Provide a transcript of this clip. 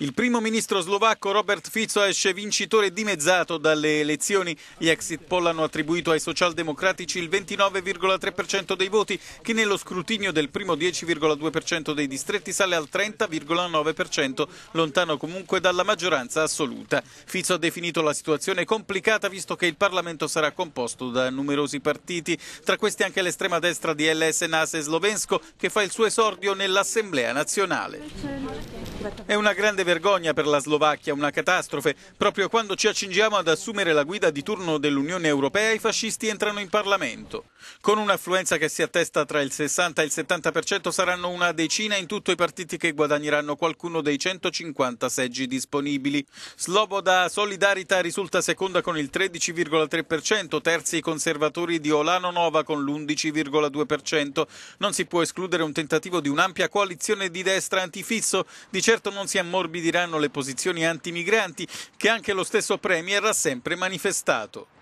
Il primo ministro slovacco Robert Fico esce vincitore dimezzato dalle elezioni. Gli exit poll hanno attribuito ai socialdemocratici il 29,3% dei voti, che nello scrutinio del primo 10,2% dei distretti sale al 30,9%, lontano comunque dalla maggioranza assoluta. Fico ha definito la situazione complicata visto che il Parlamento sarà composto da numerosi partiti, tra questi anche l'estrema destra di LS Nase Slovensko che fa il suo esordio nell'Assemblea nazionale. È una grande vergogna per la Slovacchia, una catastrofe. Proprio quando ci accingiamo ad assumere la guida di turno dell'Unione Europea, i fascisti entrano in Parlamento. Con un'affluenza che si attesta tra il 60 e il 70% saranno una decina in tutto i partiti che guadagneranno qualcuno dei 150 seggi disponibili. Sloboda Solidarita risulta seconda con il 13,3%, terzi i conservatori di Olano Nova con l'11,2%. Non si può escludere un tentativo di un'ampia coalizione di destra antifisso, di certo non si ammorbidisce rapidiranno le posizioni antimigranti che anche lo stesso Premier ha sempre manifestato.